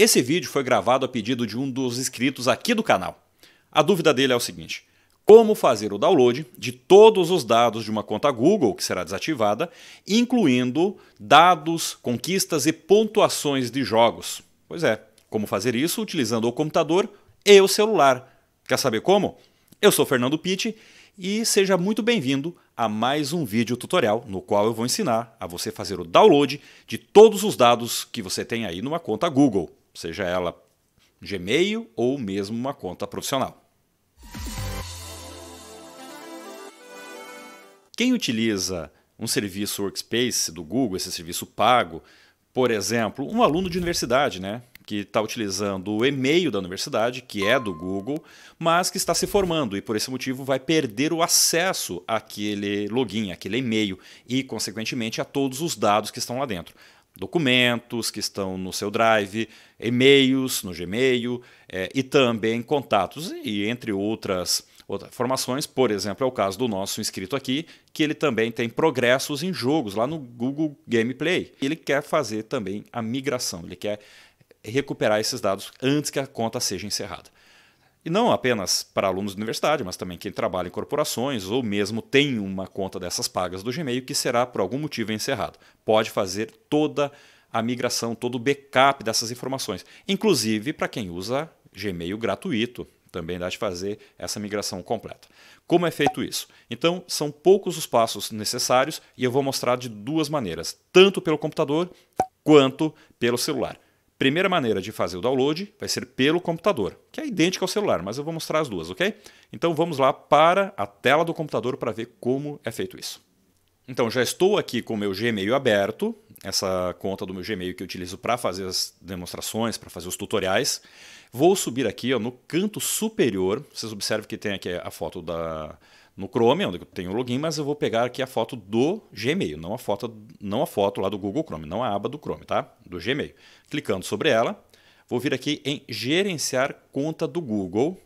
Esse vídeo foi gravado a pedido de um dos inscritos aqui do canal. A dúvida dele é o seguinte: como fazer o download de todos os dados de uma conta Google que será desativada, incluindo dados, conquistas e pontuações de jogos? Pois é, como fazer isso utilizando o computador e o celular? Quer saber como? Eu sou Fernando Pitt e seja muito bem-vindo a mais um vídeo tutorial no qual eu vou ensinar a você fazer o download de todos os dados que você tem aí numa conta Google seja ela Gmail ou mesmo uma conta profissional. Quem utiliza um serviço Workspace do Google, esse serviço pago, por exemplo, um aluno de universidade, né? Que está utilizando o e-mail da universidade, que é do Google, mas que está se formando e por esse motivo vai perder o acesso àquele login, àquele e-mail e, consequentemente, a todos os dados que estão lá dentro documentos que estão no seu drive, e-mails no Gmail é, e também contatos e entre outras outras formações, por exemplo, é o caso do nosso inscrito aqui, que ele também tem progressos em jogos lá no Google Gameplay. Ele quer fazer também a migração, ele quer recuperar esses dados antes que a conta seja encerrada. E não apenas para alunos de universidade, mas também quem trabalha em corporações ou mesmo tem uma conta dessas pagas do Gmail que será por algum motivo encerrado. Pode fazer toda a migração, todo o backup dessas informações, inclusive para quem usa Gmail gratuito. Também dá de fazer essa migração completa. Como é feito isso? Então, são poucos os passos necessários e eu vou mostrar de duas maneiras, tanto pelo computador quanto pelo celular. Primeira maneira de fazer o download vai ser pelo computador, que é idêntico ao celular, mas eu vou mostrar as duas, ok? Então vamos lá para a tela do computador para ver como é feito isso. Então já estou aqui com o meu Gmail aberto, essa conta do meu Gmail que eu utilizo para fazer as demonstrações, para fazer os tutoriais. Vou subir aqui ó, no canto superior, vocês observam que tem aqui a foto da, no Chrome, onde eu tenho o login, mas eu vou pegar aqui a foto do Gmail, não a foto, não a foto lá do Google Chrome, não a aba do Chrome, tá? Do Gmail. Clicando sobre ela, vou vir aqui em gerenciar conta do Google.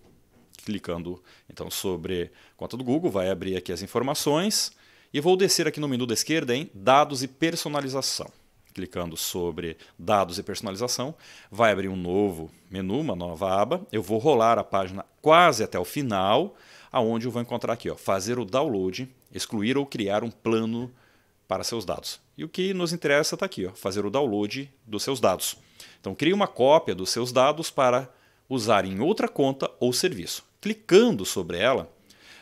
Clicando então sobre conta do Google, vai abrir aqui as informações e vou descer aqui no menu da esquerda em dados e personalização. Clicando sobre dados e personalização, vai abrir um novo menu, uma nova aba. Eu vou rolar a página quase até o final aonde eu vou encontrar aqui, ó, fazer o download, excluir ou criar um plano para seus dados. E o que nos interessa está aqui, ó, fazer o download dos seus dados. Então, crie uma cópia dos seus dados para usar em outra conta ou serviço. Clicando sobre ela,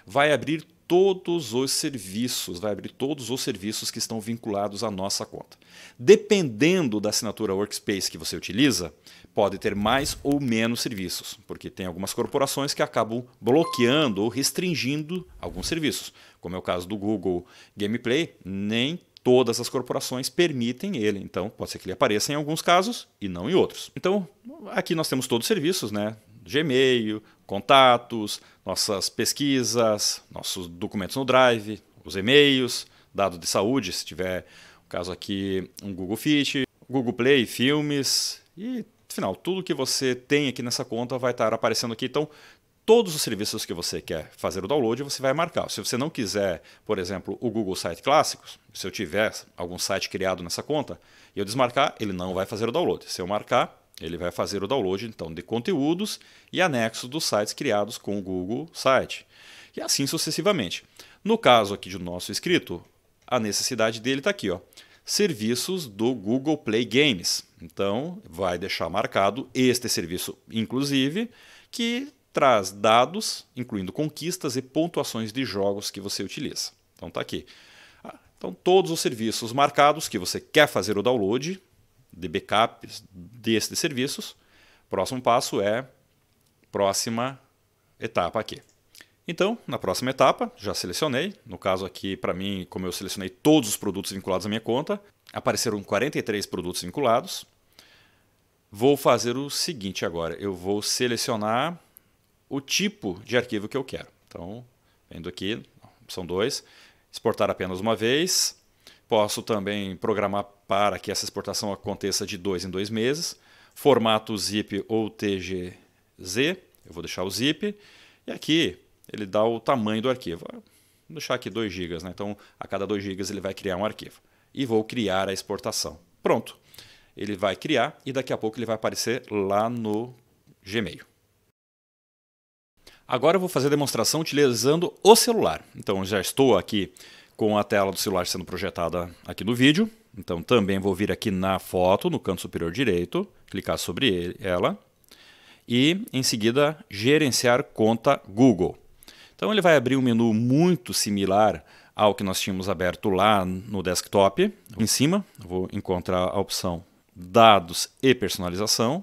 vai abrir todos os serviços, vai abrir todos os serviços que estão vinculados à nossa conta. Dependendo da assinatura Workspace que você utiliza, pode ter mais ou menos serviços, porque tem algumas corporações que acabam bloqueando ou restringindo alguns serviços, como é o caso do Google Gameplay, nem todas as corporações permitem ele. Então, pode ser que ele apareça em alguns casos e não em outros. Então, aqui nós temos todos os serviços, né? Gmail, contatos, nossas pesquisas, nossos documentos no Drive, os e-mails, dados de saúde, se tiver o caso aqui, um Google Fit, Google Play, filmes e, afinal, tudo que você tem aqui nessa conta vai estar aparecendo aqui. Então, todos os serviços que você quer fazer o download, você vai marcar. Se você não quiser, por exemplo, o Google Site Clássicos, se eu tiver algum site criado nessa conta e eu desmarcar, ele não vai fazer o download. Se eu marcar, ele vai fazer o download então de conteúdos e anexos dos sites criados com o Google Site. E assim sucessivamente. No caso aqui do nosso inscrito, a necessidade dele está aqui, ó. Serviços do Google Play Games. Então, vai deixar marcado este serviço, inclusive, que traz dados, incluindo conquistas e pontuações de jogos que você utiliza. Então, está aqui. Ah, então, todos os serviços marcados que você quer fazer o download de backups destes serviços, próximo passo é próxima etapa aqui. Então, na próxima etapa, já selecionei, no caso aqui, para mim, como eu selecionei todos os produtos vinculados à minha conta, apareceram 43 produtos vinculados. Vou fazer o seguinte agora, eu vou selecionar o tipo de arquivo que eu quero. Então, vendo aqui, são dois, exportar apenas uma vez, posso também programar para que essa exportação aconteça de dois em dois meses, formato zip ou TGZ, eu vou deixar o zip, e aqui ele dá o tamanho do arquivo. Vou deixar aqui 2 GB, né? então a cada 2 GB ele vai criar um arquivo. E vou criar a exportação. Pronto. Ele vai criar e daqui a pouco ele vai aparecer lá no Gmail. Agora eu vou fazer a demonstração utilizando o celular. Então já estou aqui com a tela do celular sendo projetada aqui no vídeo. Então também vou vir aqui na foto, no canto superior direito, clicar sobre ela e em seguida gerenciar conta Google. Então ele vai abrir um menu muito similar ao que nós tínhamos aberto lá no desktop. Em cima, vou encontrar a opção dados e personalização.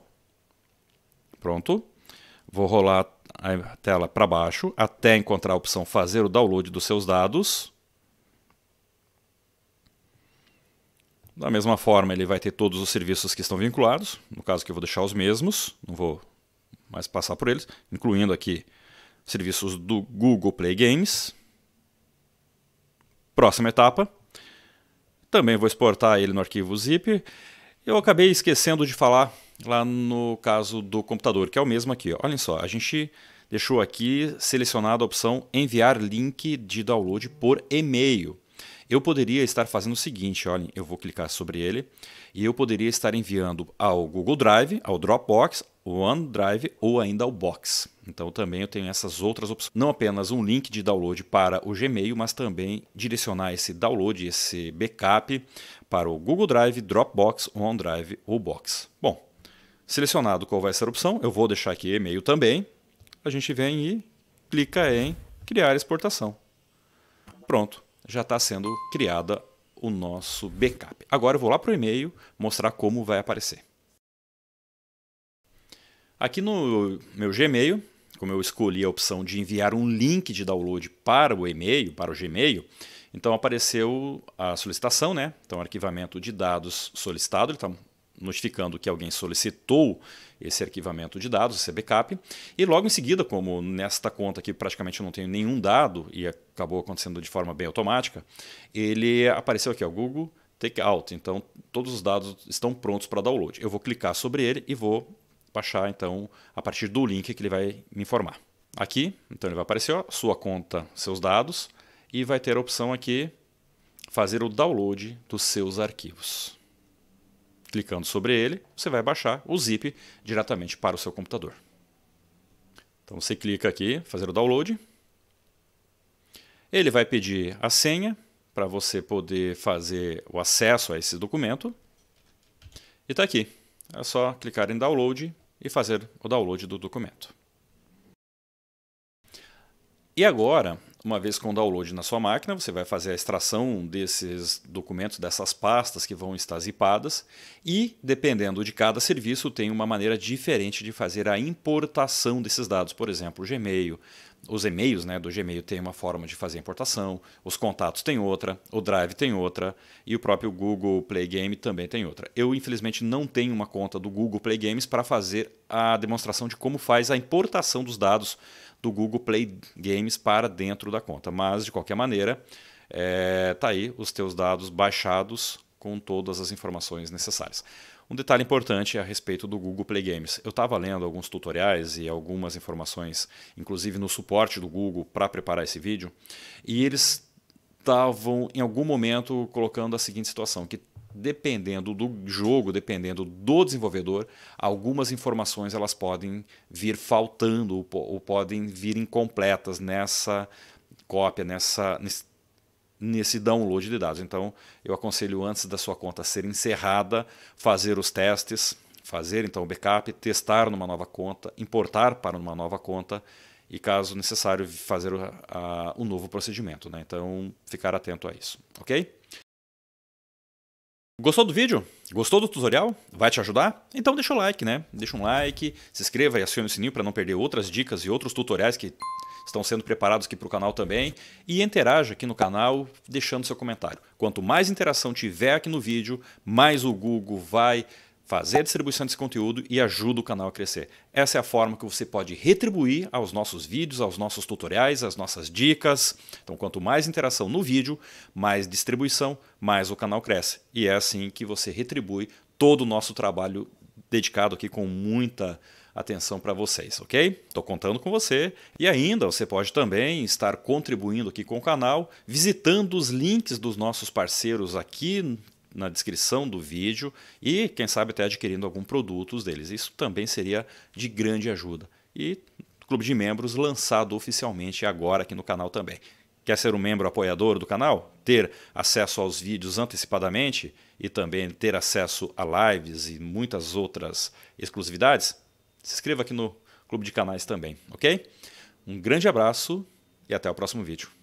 Pronto. Vou rolar a tela para baixo até encontrar a opção fazer o download dos seus dados. Da mesma forma, ele vai ter todos os serviços que estão vinculados, no caso que eu vou deixar os mesmos, não vou mais passar por eles, incluindo aqui serviços do Google Play Games. Próxima etapa. Também vou exportar ele no arquivo zip. Eu acabei esquecendo de falar lá no caso do computador, que é o mesmo aqui. Olhem só, a gente deixou aqui selecionada a opção enviar link de download por e-mail. Eu poderia estar fazendo o seguinte, olhem, eu vou clicar sobre ele e eu poderia estar enviando ao Google Drive, ao Dropbox, OneDrive ou ainda ao Box. Então também eu tenho essas outras opções, não apenas um link de download para o Gmail, mas também direcionar esse download, esse backup para o Google Drive, Dropbox, OneDrive ou Box. Bom, selecionado qual vai ser a opção, eu vou deixar aqui e-mail também. A gente vem e clica em criar exportação. Pronto já está sendo criada o nosso backup. Agora eu vou lá para o e-mail mostrar como vai aparecer. Aqui no meu Gmail, como eu escolhi a opção de enviar um link de download para o e-mail, para o Gmail, então apareceu a solicitação, né? Então, arquivamento de dados solicitado, ele está notificando que alguém solicitou esse arquivamento de dados, esse backup, e logo em seguida, como nesta conta aqui praticamente não tenho nenhum dado e acabou acontecendo de forma bem automática, ele apareceu aqui, o Google Take Out. Então, todos os dados estão prontos para download. Eu vou clicar sobre ele e vou baixar, então, a partir do link que ele vai me informar. Aqui, então, ele vai aparecer, ó, sua conta, seus dados, e vai ter a opção aqui, fazer o download dos seus arquivos. Clicando sobre ele, você vai baixar o zip diretamente para o seu computador. Então você clica aqui, fazer o download. Ele vai pedir a senha para você poder fazer o acesso a esse documento. E está aqui. É só clicar em download e fazer o download do documento. E agora uma vez com o download na sua máquina, você vai fazer a extração desses documentos, dessas pastas que vão estar zipadas, e dependendo de cada serviço, tem uma maneira diferente de fazer a importação desses dados. Por exemplo, o Gmail, os e-mails né, do Gmail tem uma forma de fazer importação, os contatos tem outra, o Drive tem outra e o próprio Google Play Game também tem outra. Eu, infelizmente, não tenho uma conta do Google Play Games para fazer a demonstração de como faz a importação dos dados do Google Play Games para dentro da conta. Mas, de qualquer maneira, é, tá aí os teus dados baixados com todas as informações necessárias. Um detalhe importante a respeito do Google Play Games. Eu estava lendo alguns tutoriais e algumas informações, inclusive no suporte do Google para preparar esse vídeo, e eles estavam em algum momento colocando a seguinte situação, que dependendo do jogo, dependendo do desenvolvedor, algumas informações elas podem vir faltando ou podem vir incompletas nessa cópia, nessa nesse download de dados. Então, eu aconselho antes da sua conta ser encerrada, fazer os testes, fazer então o backup, testar numa nova conta, importar para uma nova conta e, caso necessário, fazer o, a, novo procedimento. Né? Então, ficar atento a isso, ok? Gostou do vídeo? Gostou do tutorial? Vai te ajudar? Então deixa o like, né? Deixa um like, se inscreva e acione o sininho para não perder outras dicas e outros tutoriais que estão sendo preparados aqui para o canal também. E interaja aqui no canal deixando seu comentário. Quanto mais interação tiver aqui no vídeo, mais o Google vai fazer a distribuição desse conteúdo e ajuda o canal a crescer. Essa é a forma que você pode retribuir aos nossos vídeos, aos nossos tutoriais, às nossas dicas. Então, quanto mais interação no vídeo, mais distribuição, mais o canal cresce. E é assim que você retribui todo o nosso trabalho dedicado aqui com muita atenção para vocês, ok? Estou contando com você. E ainda você pode também estar contribuindo aqui com o canal, visitando os links dos nossos parceiros aqui na descrição do vídeo e, quem sabe, até adquirindo algum produto deles. Isso também seria de grande ajuda. E clube de membros lançado oficialmente agora aqui no canal também. Quer ser um membro apoiador do canal? Ter acesso aos vídeos antecipadamente e também ter acesso a lives e muitas outras exclusividades? Se inscreva aqui no clube de canais também, ok? Um grande abraço e até o próximo vídeo.